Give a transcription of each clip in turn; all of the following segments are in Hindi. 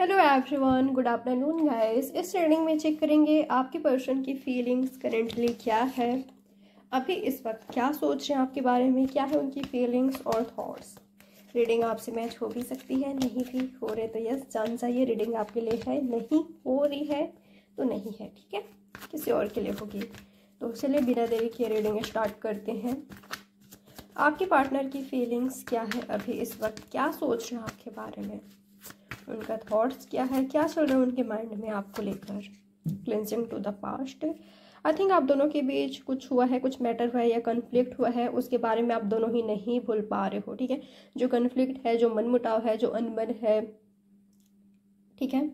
hello everyone good afternoon guys इस रीडिंग में चेक करेंगे आपके पर्सन की फीलिंग्स करेंटली क्या है अभी इस वक्त क्या सोच रहे हैं आपके बारे में क्या है उनकी फीलिंग्स और थॉट्स रीडिंग आपसे मैच हो भी सकती है नहीं भी हो रहे तो यस जान जाइए रीडिंग आपके लिए है नहीं हो रही है तो नहीं है ठीक है किसी और के लिए होगी तो चलिए बिना देरी के रीडिंग स्टार्ट करते हैं आपके पार्टनर की फीलिंग्स क्या है अभी इस वक्त क्या सोच रहे हैं आपके बारे में उनका थॉट्स क्या है क्या चल रहा है उनके माइंड में आपको लेकर cleansing to the past I think आप दोनों के बीच कुछ हुआ है कुछ मैटर हुआ है या कन्फ्लिक्ट हुआ है उसके बारे में आप दोनों ही नहीं भूल पा रहे हो ठीक है जो कन्फ्लिक्ट है जो मनमुटाव है जो अनबन है ठीक है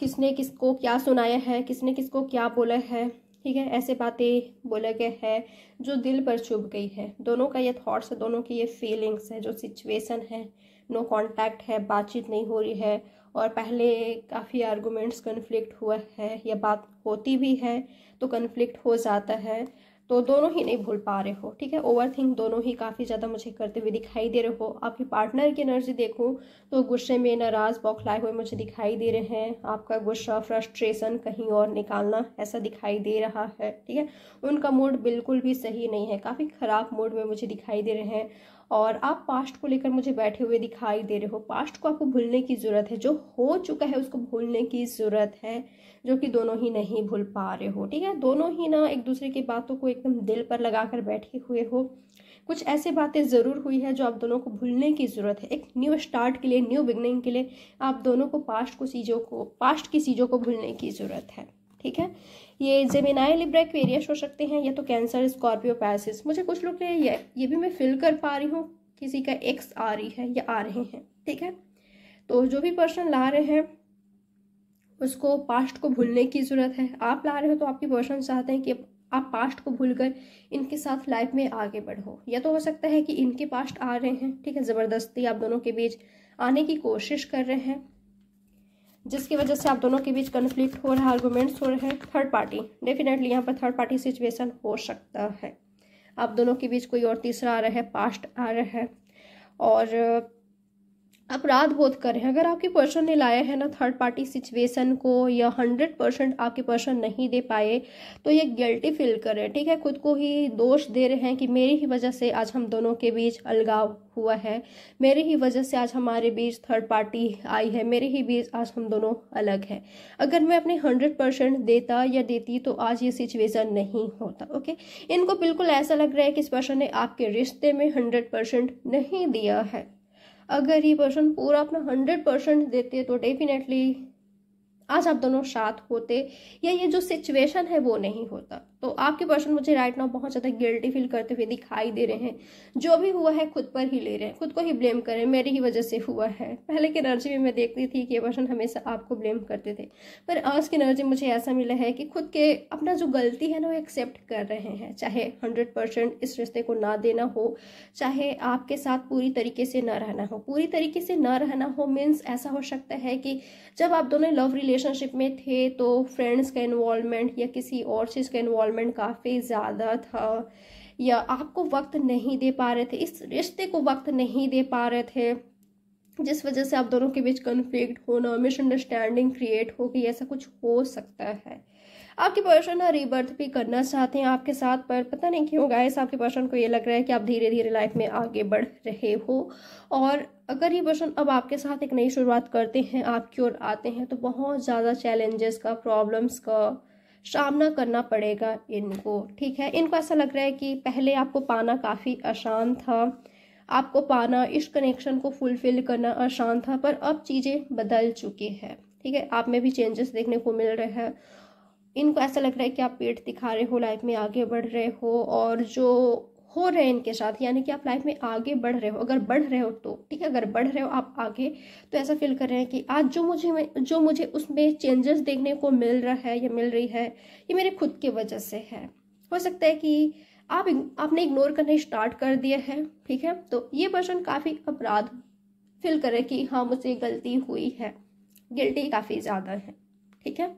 किसने किसको क्या सुनाया है किसने किसको क्या बोला है ठीक है ऐसे बातें बोला गया है जो दिल पर चुभ गई है दोनों का ये थॉट्स है दोनों की ये फीलिंग्स है जो सिचुएशन है नो कांटेक्ट है बातचीत नहीं हो रही है और पहले काफ़ी आर्गूमेंट्स कन्फ्लिक्ट हुआ है या बात होती भी है तो कन्फ्लिक्ट हो जाता है तो दोनों ही नहीं भूल पा रहे हो ठीक है ओवर थिंक दोनों ही काफ़ी ज़्यादा मुझे करते हुए दिखाई दे रहे हो आपके पार्टनर की एनर्जी देखो तो गुस्से में नाराज़ बौखलाए हुए मुझे दिखाई दे रहे हैं आपका गुस्सा फ्रस्ट्रेशन कहीं और निकालना ऐसा दिखाई दे रहा है ठीक है उनका मूड बिल्कुल भी सही नहीं है काफ़ी ख़राब मूड में मुझे दिखाई दे रहे हैं और आप पास्ट को लेकर मुझे बैठे हुए दिखाई दे रहे हो पास्ट को आपको भूलने की ज़रूरत है जो हो चुका है उसको भूलने की ज़रूरत है जो कि दोनों ही नहीं भूल पा रहे हो ठीक है दोनों ही ना एक दूसरे की बातों को एकदम दिल पर लगा कर बैठे हुए हो कुछ ऐसे बातें ज़रूर हुई है जो आप दोनों को भूलने की ज़रूरत है एक न्यू स्टार्ट के लिए न्यू बिगनिंग के लिए आप दोनों को पास्ट को चीज़ों को पास्ट की चीज़ों को भूलने की ज़रूरत है ठीक है ये जेमिनाई लिब्रा एक्वेरियस हो सकते हैं या तो कैंसर स्कॉर्पियो पैसिस मुझे कुछ लोग ये ये भी मैं फिल कर पा रही हूँ किसी का एक्स आ रही है या आ रहे हैं ठीक है तो जो भी पर्सन ला रहे हैं उसको पास्ट को भूलने की ज़रूरत है आप ला रहे हो तो आपके पर्सन चाहते हैं कि आप पास्ट को भूलकर इनके साथ लाइफ में आगे बढ़ो या तो हो सकता है कि इनके पास्ट आ रहे हैं ठीक है ज़बरदस्ती आप दोनों के बीच आने की कोशिश कर रहे हैं जिसकी वजह से आप दोनों के बीच कन्फ्लिक्ट हो रहा है आर्गूमेंट्स हो रहे हैं थर्ड पार्टी डेफिनेटली यहाँ पर थर्ड पार्टी सिचुएशन हो सकता है आप दोनों के बीच कोई और तीसरा आ रहा है पास्ट आ रहा है और अपराध बोध हैं अगर आपके पर्सन ने लाया है ना थर्ड पार्टी सिचुएशन को या हंड्रेड परसेंट आपके पर्सन नहीं दे पाए तो ये गिल्टी फील कर रहे हैं ठीक है खुद को ही दोष दे रहे हैं कि मेरी ही वजह से आज हम दोनों के बीच अलगाव हुआ है मेरी ही वजह से आज हमारे बीच थर्ड पार्टी आई है मेरे ही बीच आज हम दोनों अलग हैं अगर मैं अपने हंड्रेड परसेंट देता या देती तो आज ये सिचुएसन नहीं होता ओके इनको बिल्कुल ऐसा लग रहा है कि इस पर्सन ने आपके रिश्ते में हंड्रेड नहीं दिया है अगर ये पर्सन पूरा अपना हंड्रेड परसेंट देते तो डेफिनेटली आज आप दोनों साथ होते या ये जो सिचुएशन है वो नहीं होता तो आपके पर्सन मुझे राइट नाउ बहुत ज़्यादा गिल्टी फील करते हुए दिखाई दे रहे हैं जो भी हुआ है खुद पर ही ले रहे हैं खुद को ही ब्लेम करें मेरी ही वजह से हुआ है पहले की एनर्जी में मैं देखती थी कि ये पर्सन हमेशा आपको ब्लेम करते थे पर आज की एनर्जी मुझे ऐसा मिला है कि खुद के अपना जो गलती है ना वो एक्सेप्ट कर रहे हैं चाहे हंड्रेड परसेंट इस रिश्ते को ना देना हो चाहे आपके साथ पूरी तरीके से ना रहना हो पूरी तरीके से ना रहना हो मीन्स ऐसा हो सकता है कि जब आप दोनों लव रिलेशन रिलेशनशिप में थे तो फ्रेंड्स का इन्वॉलमेंट या किसी और चीज़ का इन्वॉलमेंट काफ़ी ज़्यादा था या आपको वक्त नहीं दे पा रहे थे इस रिश्ते को वक्त नहीं दे पा रहे थे जिस वजह से आप दोनों के बीच कन्फ्लिक्ट होना मिसअंडरस्टैंडिंग क्रिएट होगी ऐसा कुछ हो सकता है आपके पर्सन रीबर्थ भी करना चाहते हैं आपके साथ पर पता नहीं क्यों गाइस आपके पर्सन को ये लग रहा है कि आप धीरे धीरे लाइफ में आगे बढ़ रहे हो और अगर ये पर्सन अब आपके साथ एक नई शुरुआत करते हैं आपकी ओर आते हैं तो बहुत ज़्यादा चैलेंजेस का प्रॉब्लम्स का सामना करना पड़ेगा इनको ठीक है इनको ऐसा लग रहा है कि पहले आपको पाना काफ़ी आसान था आपको पाना इस कनेक्शन को फुलफिल करना आसान था पर अब चीज़ें बदल चुकी है ठीक है आप में भी चेंजेस देखने को मिल रहे हैं इनको ऐसा लग रहा है कि आप पेट दिखा रहे हो लाइफ में आगे बढ़ रहे हो और जो हो रहे हैं इनके साथ यानी कि आप लाइफ में आगे बढ़ रहे हो अगर बढ़ रहे हो तो ठीक है अगर बढ़ रहे हो आप आगे तो ऐसा फील कर रहे हैं कि आज जो मुझे जो मुझे उसमें चेंजेस देखने को मिल रहा है या मिल रही है ये मेरे खुद की वजह से है हो सकता है कि आप आपने इग्नोर करने स्टार्ट कर दिया है ठीक है तो ये पर्सन काफ़ी अपराध फील करे कि हाँ मुझसे गलती हुई है गिल्टी काफ़ी ज़्यादा है ठीक है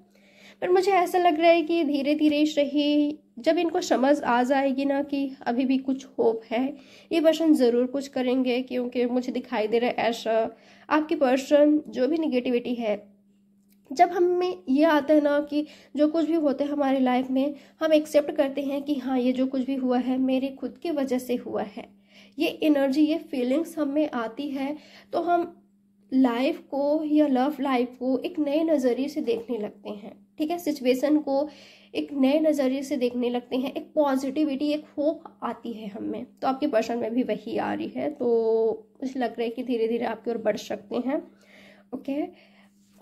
पर मुझे ऐसा लग रहा है कि धीरे धीरे सही जब इनको समझ आ जाएगी ना कि अभी भी कुछ होप है ये पर्सन ज़रूर कुछ करेंगे क्योंकि मुझे दिखाई दे रहा है ऐसा आपकी पर्सन जो भी निगेटिविटी है जब हमें ये आता है ना कि जो कुछ भी होता है हमारे लाइफ में हम एक्सेप्ट करते हैं कि हाँ ये जो कुछ भी हुआ है मेरे खुद की वजह से हुआ है ये एनर्जी ये फीलिंग्स हम में आती है तो हम लाइफ को या लव लाइफ को एक नए नज़रिए से देखने लगते हैं ठीक है सिचुएशन को एक नए नज़रिए से देखने लगते हैं एक पॉजिटिविटी एक होप आती है हम में तो आपके पर्सन में भी वही आ रही है तो मुझे लग रहा है कि धीरे धीरे आपकी ओर बढ़ सकते हैं ओके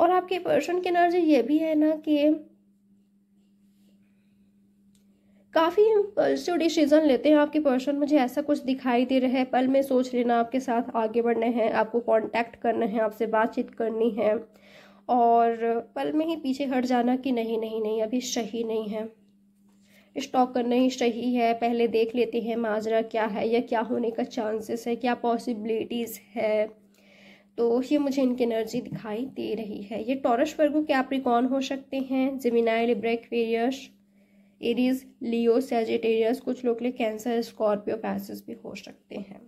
और आपके पर्सन की एनर्जी ये भी है ना कि काफ़ी इम्पल्सिव डिसीजन लेते हैं आपके पर्सन मुझे ऐसा कुछ दिखाई दे रहा है पल में सोच लेना आपके साथ आगे बढ़ने हैं आपको कांटेक्ट करना है आपसे बातचीत करनी है और पल में ही पीछे हट जाना कि नहीं नहीं नहीं अभी सही नहीं है स्टॉक करना ही सही है पहले देख लेते हैं माजरा क्या है या क्या होने का चांसेस है क्या पॉसिबिलिटीज़ है तो ये मुझे इनकी एनर्जी दिखाई दे रही है ये टॉरस वर्गो आप रिकॉन हो सकते हैं जिमिनाई लिब्रेक्वेरियस एरीज लियो सेजिटेरियस कुछ लोग लिए कैंसर स्कॉर्पियो पैसेस भी हो सकते हैं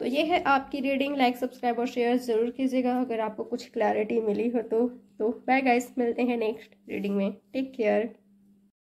तो ये है आपकी रीडिंग लाइक सब्सक्राइब और शेयर ज़रूर कीजिएगा अगर आपको कुछ क्लैरिटी मिली हो तो तो बाय गाइस मिलते हैं नेक्स्ट रीडिंग में टेक केयर